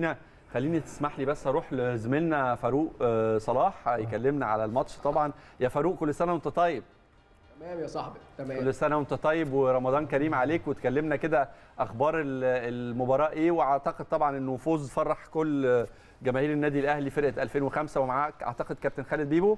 خلينا خليني تسمح لي بس اروح لزميلنا فاروق آه، صلاح يكلمنا على الماتش طبعا يا فاروق كل سنه وانت طيب تمام يا صاحبي تمام كل سنه وانت طيب ورمضان كريم عليك وتكلمنا كده اخبار المباراه ايه واعتقد طبعا انه فوز فرح كل جماهير النادي الاهلي فرقه 2005 ومعاك اعتقد كابتن خالد بيبو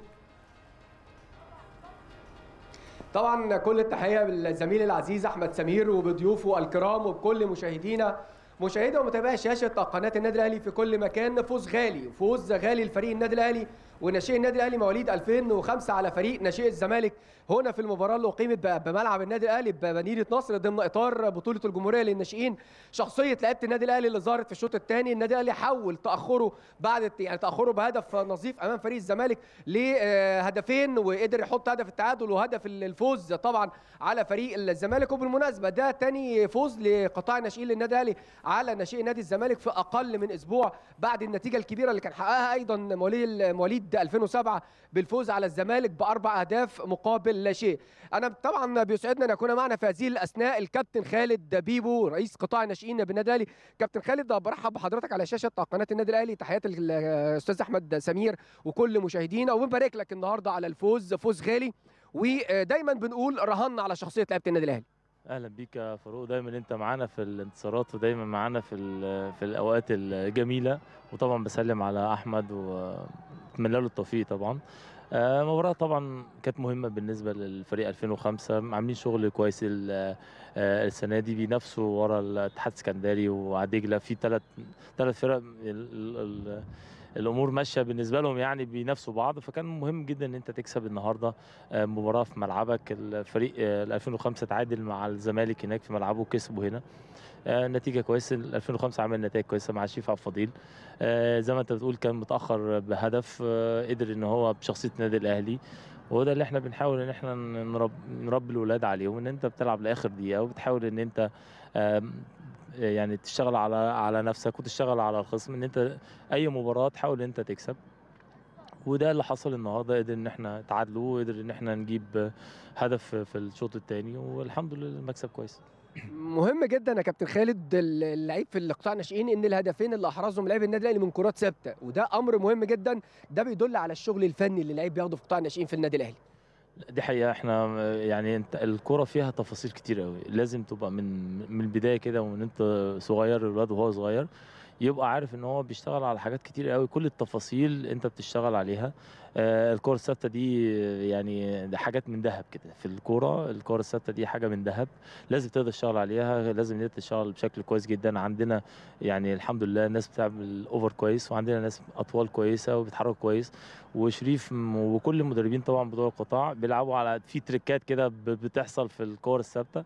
طبعا كل التحيه بالزميل العزيز احمد سمير وبضيوفه الكرام وبكل مشاهدينا مشاهدي ومتابعي شاشة قناة النادي الأهلي في كل مكان فوز غالي فوز غالي لفريق النادي الأهلي وناشئ النادي الاهلي مواليد 2005 على فريق ناشئ الزمالك هنا في المباراه اللي اقيمت بملعب النادي الاهلي بمدينه نصر ضمن اطار بطوله الجمهوريه للناشئين شخصيه لعيبه النادي الاهلي اللي ظهرت في الشوط الثاني النادي الاهلي حول تاخره بعد يعني تاخره بهدف نظيف امام فريق الزمالك لهدفين وقدر يحط هدف التعادل وهدف الفوز طبعا على فريق الزمالك وبالمناسبه ده ثاني فوز لقطاع الناشئين للنادي الاهلي على ناشئ نادي الزمالك في اقل من اسبوع بعد النتيجه الكبيره اللي كان حققها ايضا مواليد مواليد ود 2007 بالفوز على الزمالك باربع اهداف مقابل لا شيء انا طبعا بيسعدنا ان يكون معنا في هذه الاثناء الكابتن خالد بيبو رئيس قطاع الناشئين بالنادي الاهلي كابتن خالد برحب بحضرتك على شاشه قناه النادي الاهلي تحيات الاستاذ آه، احمد سمير وكل مشاهدينا وبنبارك لك النهارده على الفوز فوز غالي ودايما بنقول رهنا على شخصيه لعيبه النادي الاهلي اهلا بيك يا فاروق دايما انت معانا في الانتصارات ودايما معانا في في الاوقات الجميله وطبعا بسلم على احمد و اتمنى له التوفيق طبعا آه، مباراة طبعا كانت مهمة بالنسبة للفريق 2005 عاملين شغل كويس آه، السنة دي بينافسوا ورا الاتحاد السكندري وعديجلة في ثلاث ثلاث فرق الامور ماشيه بالنسبه لهم يعني بينافسوا بعض فكان مهم جدا ان انت تكسب النهارده آه، مباراه في ملعبك الفريق 2005 آه، تعادل مع الزمالك هناك في ملعبه وكسبوا هنا آه، نتيجة كويسة 2005 عمل نتائج كويسة مع شيف عبد الفضيل زي ما انت بتقول كان متأخر بهدف قدر ان هو بشخصية النادي الأهلي وده اللي احنا بنحاول ان احنا نربي الاولاد الولاد عليه وان انت بتلعب لاخر دقيقه وبتحاول ان انت يعني تشتغل على على نفسك وتشتغل على الخصم ان انت اي مباراه تحاول ان انت تكسب وده اللي حصل النهارده قدر ان احنا تعادلوا وقدر ان احنا نجيب هدف في الشوط الثاني والحمد لله المكسب كويس مهم جدا يا كابتن خالد اللعيب في القطاع الناشئين ان الهدفين اللي احرزهم لعيب النادي الاهلي من كرات ثابته وده امر مهم جدا ده بيدل على الشغل الفني اللي اللعيب بياخده في قطاع الناشئين في النادي الاهلي دي حقيقه احنا يعني انت الكوره فيها تفاصيل كتير قوي لازم تبقى من من البدايه كده وان انت صغير الولد وهو صغير يبقى عارف ان هو بيشتغل على حاجات كتير قوي كل التفاصيل انت بتشتغل عليها آه الكوره الثابته دي يعني دي حاجات من ذهب كده في الكوره الكوره الثابته دي حاجه من ذهب لازم تقدر تشتغل عليها لازم انت تشتغل بشكل كويس جدا عندنا يعني الحمد لله الناس بتعمل اوفر كويس وعندنا ناس اطوال كويسه وبيتحركوا كويس وشريف وكل المدربين طبعا بدور القطاع بيلعبوا على في تريكات كده بتحصل في الكور الثابته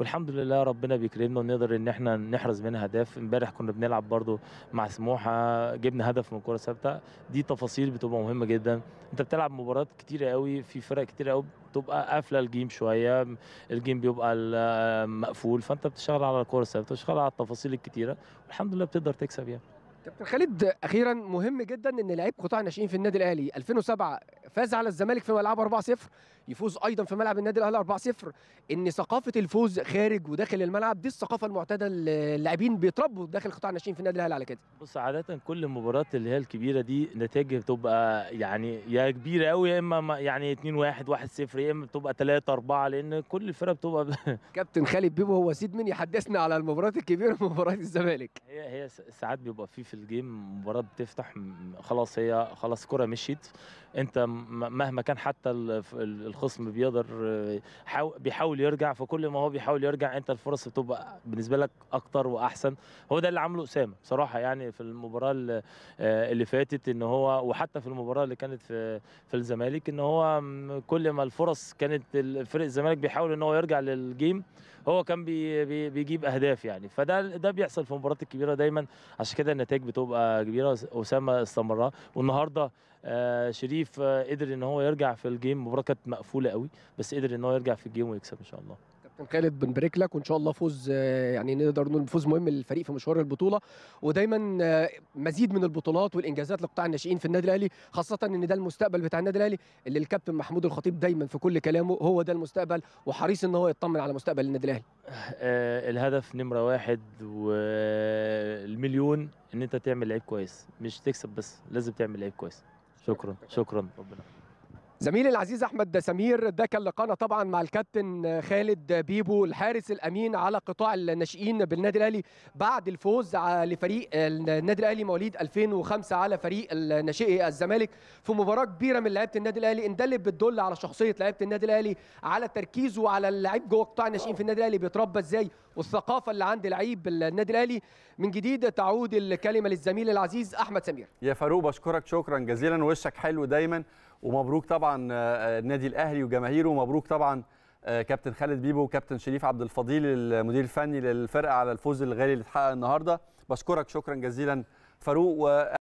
والحمد لله ربنا بيكرمنا ونقدر ان احنا نحرز منها اهداف امبارح كنا بنلعب برده مع سموحه جبنا هدف من كره ثابته دي تفاصيل بتبقى مهمه جدا انت بتلعب مباريات كتيره قوي في فرق كتيره قوي بتبقى قافله الجيم شويه الجيم بيبقى مقفول فانت بتشتغل على الكره الثابته بتشتغل على التفاصيل الكتيره والحمد لله بتقدر تكسب يعني كابتن خالد اخيرا مهم جدا ان لعيب قطاع الناشئين في النادي الاهلي 2007 فاز على الزمالك في ملعبه 4-0 يفوز ايضا في ملعب النادي الاهلي 4-0 ان ثقافه الفوز خارج وداخل الملعب دي الثقافه المعتاده اللاعبين بيتربوا داخل قطاع الناشئين في النادي الاهلي على كده بص عاده كل المباريات اللي هي الكبيره دي نتائجها بتبقى يعني يا كبيره قوي يا اما يعني 2 1 1 0 يا اما بتبقى 3 4 لان كل الفرق بتبقى كابتن خالد بيبو هو سيد مين يحدثنا على المباريات الكبيره مباريات الزمالك هي هي ساعات بيبقى في في الجيم مباراه بتفتح خلاص هي خلاص كره مشيت انت مهما كان حتى الخصم بيقدر بيحاول يرجع فكل ما هو بيحاول يرجع انت الفرص بتبقى بالنسبه لك اكتر واحسن هو ده اللي عمله اسامه بصراحه يعني في المباراه آه، اللي فاتت ان هو وحتى في المباراه اللي كانت في في الزمالك ان هو كل ما الفرص كانت فريق الزمالك بيحاول ان هو يرجع للجيم هو كان بي بي بيجيب اهداف يعني فده ده بيحصل في المباريات الكبيره دايما عشان كده النتائج بتبقى كبيره اسامه استمرها والنهارده آه شريف آه قدر ان هو يرجع في الجيم مباراه كانت مقفوله قوي بس قدر ان هو يرجع في الجيم ويكسب ان شاء الله كابتن خالد بنبارك لك وان شاء الله فوز آه، يعني نقدر نقول فوز مهم للفريق في مشوار البطوله ودايما آه، مزيد من البطولات والانجازات لقطاع الناشئين في النادي الاهلي خاصه ان ده المستقبل بتاع النادي الاهلي اللي الكابتن محمود الخطيب دايما في كل كلامه هو ده المستقبل وحريص ان هو يطمن على مستقبل النادي الاهلي آه الهدف نمره واحد والمليون ان انت تعمل لعيب كويس مش تكسب بس لازم تعمل لعيب كويس شكرا شكرا ربنا زميلي العزيز احمد سمير ده كان لقانا طبعا مع الكابتن خالد بيبو الحارس الامين على قطاع الناشئين بالنادي الاهلي بعد الفوز لفريق النادي الاهلي مواليد 2005 على فريق الناشئي الزمالك في مباراه كبيره من لعيبه النادي الاهلي ان ده بتدل على شخصيه لعيبه النادي الاهلي على تركيزه وعلى اللعيب جوه قطاع الناشئين في النادي الاهلي بيتربى ازاي والثقافه اللي عند لعيب النادي الاهلي من جديد تعود الكلمه للزميل العزيز احمد سمير يا فاروق بشكرك شكرا جزيلا وشك حلو دايما ومبروك طبعا آه، آه، النادي الاهلي وجماهيره ومبروك طبعا آه، كابتن خالد بيبو وكابتن شريف عبد الفضيل المدير الفني للفرقه على الفوز الغالي اللي اتحقق النهارده بشكرك شكرا جزيلا فاروق